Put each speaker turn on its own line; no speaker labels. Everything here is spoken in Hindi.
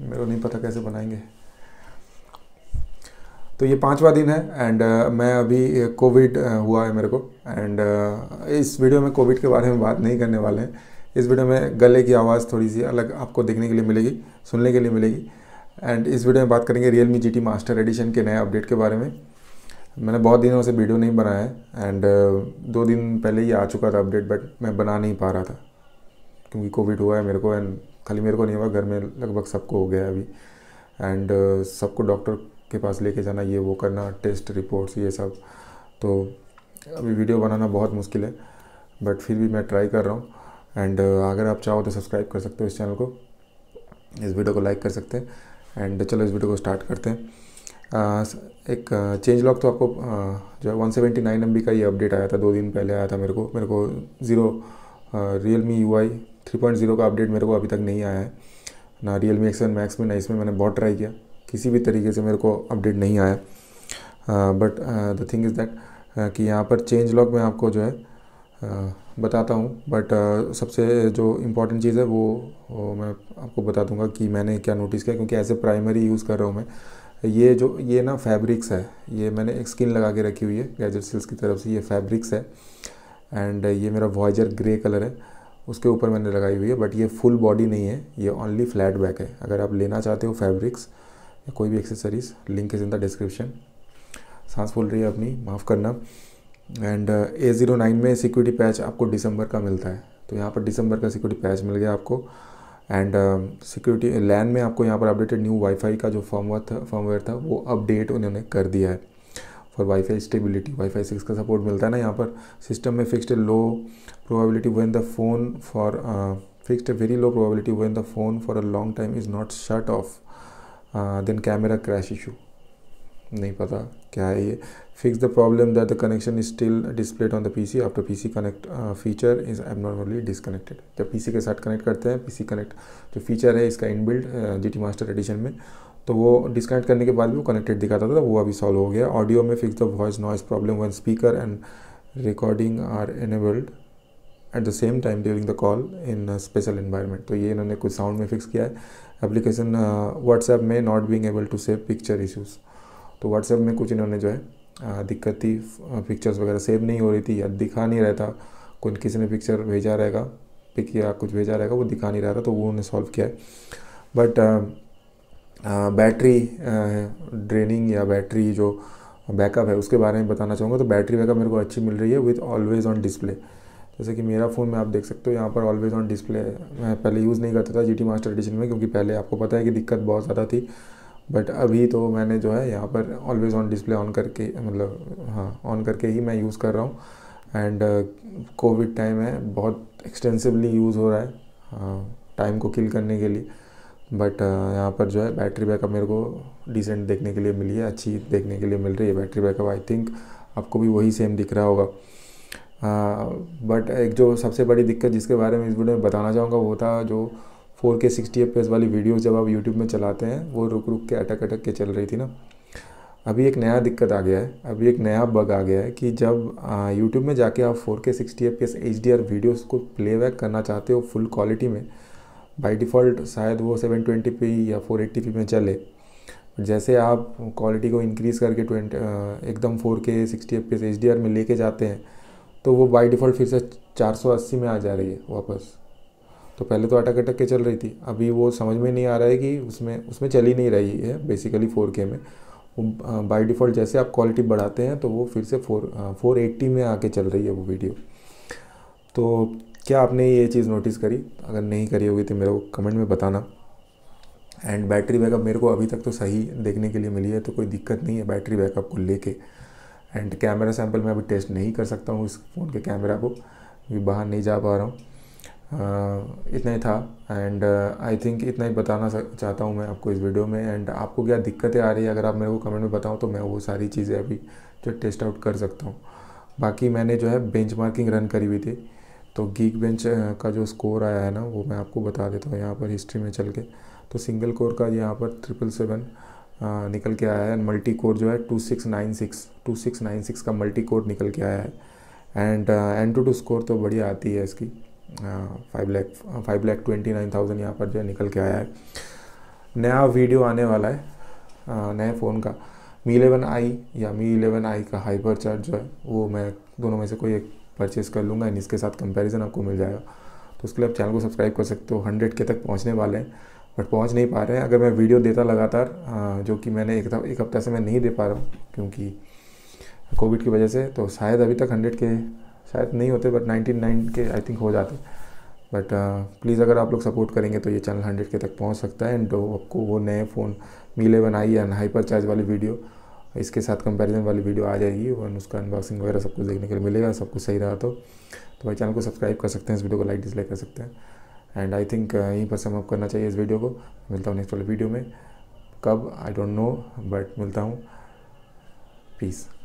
मेरे को नहीं पता कैसे बनाएंगे तो ये पांचवा दिन है एंड uh, मैं अभी कोविड uh, uh, हुआ है मेरे को एंड uh, इस वीडियो में कोविड के बारे में बात नहीं करने वाले हैं इस वीडियो में गले की आवाज़ थोड़ी सी अलग आपको देखने के लिए मिलेगी सुनने के लिए मिलेगी एंड इस वीडियो में बात करेंगे Realme G T master edition के नए अपडेट के बारे में मैंने बहुत दिनों से वीडियो नहीं बनाया है एंड uh, दो दिन पहले ही आ चुका था अपडेट बट मैं बना नहीं पा रहा था क्योंकि कोविड हुआ है मेरे को एंड खाली मेरे को नहीं हुआ घर में लगभग सबको हो गया अभी एंड uh, सबको डॉक्टर के पास लेके जाना ये वो करना टेस्ट रिपोर्ट्स ये सब तो अभी वीडियो बनाना बहुत मुश्किल है बट फिर भी मैं ट्राई कर रहा हूँ एंड uh, अगर आप चाहो तो सब्सक्राइब कर सकते हो इस चैनल को इस वीडियो को लाइक कर सकते हैं एंड चलो इस वीडियो को स्टार्ट करते हैं uh, एक चेंज uh, लॉक तो आपको uh, जो है one seventy nine M B का ये अपडेट आया था दो दिन पहले आया था मेरे को मेरे को zero Realme U I three point zero का अपडेट मेरे को अभी तक नहीं आया है ना रियल मी एक्स मैक्स में ना इसमें मैंने बहुत ट्राई किया किसी भी तरीके से मेरे को अपडेट नहीं आया but the thing is that कि यहाँ पर चेंज लॉक में आपको जो है uh, बताता हूँ बट uh, सबसे जो इम्पॉर्टेंट चीज़ है वो, वो मैं आपको बता दूँगा कि मैंने क्या नोटिस किया क्योंकि ऐसे प्राइमरी यूज़ कर रहा हूँ मैं ये जो ये ना फैब्रिक्स है ये मैंने एक स्किन लगा के रखी हुई है गैजेट सेल्स की तरफ से ये फैब्रिक्स है एंड ये मेरा वॉइजर ग्रे कलर है उसके ऊपर मैंने लगाई हुई है बट ये फुल बॉडी नहीं है ये ओनली फ्लैट बैक है अगर आप लेना चाहते हो फैब्रिक्स या कोई भी accessories link is in the description सांस फूल रही है अपनी माफ़ करना एंड ए ज़ीरो नाइन में सिक्योरिटी पैच आपको दिसंबर का मिलता है तो यहाँ पर दिसंबर का सिक्योरिटी पैच मिल गया आपको एंड सिक्योरिटी लैन में आपको यहाँ पर अपडेटेड न्यू वाईफाई का जो फर्मवेयर था फॉर्मवेयर था वो अपडेट उन्होंने कर दिया है for WiFi stability WiFi six का सपोर्ट मिलता है ना यहाँ पर सिस्टम में fixed low probability when the phone for fixed very low probability when the phone for a long time is not shut off then camera crash issue नहीं पता क्या है ये fix the problem that the connection is still displayed on the P C after P C connect feature is abnormally disconnected जब पी सी के साथ कनेक्ट करते हैं पी सी कनेक्ट जो फीचर है इसका inbuilt G T master edition में तो वो डिस्कनेक्ट करने के बाद भी वो कनेक्टेड दिखाता था तो वो अभी सॉल्व हो गया ऑडियो में fix the voice noise problem one speaker and recording are enabled at the same time during the call in special environment तो ये इन्होंने कुछ साउंड में फिक्स किया है एप्लीकेशन व्हाट्सएप uh, में not being able to save picture issues तो व्हाट्सएप में कुछ इन्होंने जो है दिक्कत थी पिक्चर्स वगैरह सेव नहीं हो रही थी या दिखा नहीं रहता कोई किसी ने पिक्चर भेजा रहेगा पिक या कुछ भेजा रहेगा वो दिखा नहीं रहा था तो वो उन्होंने सॉल्व किया है बट हाँ, बैटरी ड्रेनिंग या बैटरी जो बैकअप है उसके बारे में बताना चाहूँगा तो बैटरी बैकअप मेरे को अच्छी मिल रही है विथ ऑलवेज़ ऑन डिस्प्ले जैसे कि मेरा फ़ोन में आप देख सकते हो यहाँ पर ऑलवेज़ ऑन डिस्प्ले मैं पहले यूज़ नहीं करता था जी मास्टर एडिशन में क्योंकि पहले आपको पता है कि दिक्कत बहुत ज़्यादा थी बट अभी तो मैंने जो है यहाँ पर ऑलवेज़ ऑन डिस्प्ले ऑन करके मतलब हाँ ऑन करके ही मैं यूज़ कर रहा हूँ एंड कोविड टाइम है बहुत एक्सटेंसिवली यूज़ हो रहा है टाइम हाँ, को किल करने के लिए बट uh, यहाँ पर जो है बैटरी बैकअप मेरे को डिसेंट देखने के लिए मिली है अच्छी देखने के लिए मिल रही है बैटरी बैकअप आई थिंक आपको भी वही सेम दिख रहा होगा बट uh, एक जो सबसे बड़ी दिक्कत जिसके बारे में इस वीडियो में बताना चाहूँगा वो था जो फोर के सिक्सटी एफ वाली वीडियो जब आप यूट्यूब में चलाते हैं वो रुक रुक के अटक अटक के चल रही थी ना अभी एक नया दिक्कत आ गया है अभी एक नया बग आ गया है कि जब यूट्यूब uh, में जाके आप four K sixty F P S videos को प्लेबैक करना चाहते हो फुल क्वालिटी में बाई डिफ़ॉल्ट शायद वो 720p या 480p में चले जैसे आप क्वालिटी को इंक्रीज़ करके ट्वेंटी एकदम four K sixty F H D R में लेके जाते हैं तो वो बाई डिफ़ॉल्ट फिर से 480 में आ जा रही है वापस तो पहले तो अटक अटक के चल रही थी अभी वो समझ में नहीं आ रहा है कि उसमें उसमें चल ही नहीं रही है बेसिकली फोर के में बाई डिफ़ॉल्ट जैसे आप क्वालिटी बढ़ाते हैं तो वो फिर से फोर फोर एट्टी में आके चल रही है वो वीडियो तो क्या आपने ये चीज़ नोटिस करी अगर नहीं करी होगी तो मेरे को कमेंट में बताना एंड बैटरी बैकअप मेरे को अभी तक तो सही देखने के लिए मिली है तो कोई दिक्कत नहीं है बैटरी बैकअप को लेके एंड कैमरा सैम्पल मैं अभी टेस्ट नहीं कर सकता हूँ इस फ़ोन के कैमरा को क्योंकि बाहर नहीं जा पा रहा हूँ इतना ही था एंड आई थिंक इतना ही बताना चाहता हूँ मैं आपको इस वीडियो में एंड आपको क्या दिक्कतें आ रही है अगर आप मेरे को कमेंट में बताओ तो मैं वो सारी चीज़ें अभी जो टेस्ट आउट कर सकता हूँ बाकी मैंने जो है बेंच रन करी हुई थी तो गीक बेंच का जो स्कोर आया है ना वो मैं आपको बता देता हूँ यहाँ पर हिस्ट्री में चल के तो सिंगल कोर का यहाँ पर ट्रिपल सेवन निकल के आया है मल्टी कोर जो है two six nine six two six nine six का मल्टी कोर निकल के आया है and AnTuTu score तो बढ़िया आती है इसकी five lakh five lakh twenty nine thousand यहाँ पर जो है निकल के आया है नया वीडियो आने वाला है नए फ़ोन का मी इलेवन आई या मी इलेवन आई का हाइपर चार्ज जो है वो मैं दोनों में से कोई एक परचेज़ कर लूँगा एंड इसके साथ कंपैरिजन आपको मिल जाएगा तो उसके लिए आप चैनल को सब्सक्राइब कर सकते हो हंड्रेड के तक पहुँचने वाले हैं बट पहुँच नहीं पा रहे हैं अगर मैं वीडियो देता लगातार हाँ, जो कि मैंने एक एक हफ्ता से मैं नहीं दे पा रहा हूँ क्योंकि कोविड की वजह से तो शायद अभी तक हंड्रेड के शायद नहीं होते बट नाइन्टी नाइन के आई थिंक हो जाते बट प्लीज़ हाँ, अगर आप लोग सपोर्ट करेंगे तो ये चैनल हंड्रेड के तक पहुँच सकता है एंड आपको वो नए फ़ोन मिले बनाई आई एंड हाइपर चार्ज वाली वीडियो इसके साथ कंपैरिजन वाली वीडियो आ जाएगी और उसका अनबॉक्सिंग वगैरह सब कुछ देखने के लिए मिलेगा सब कुछ सही रहा तो तो भाई चैनल को सब्सक्राइब कर सकते हैं इस वीडियो को लाइक डिसलाइक कर सकते हैं एंड आई थिंक यहीं पर समअप करना चाहिए इस वीडियो को मिलता हूँ नेक्स्ट वाले वीडियो में कब आई डोंट नो बट मिलता हूँ पीस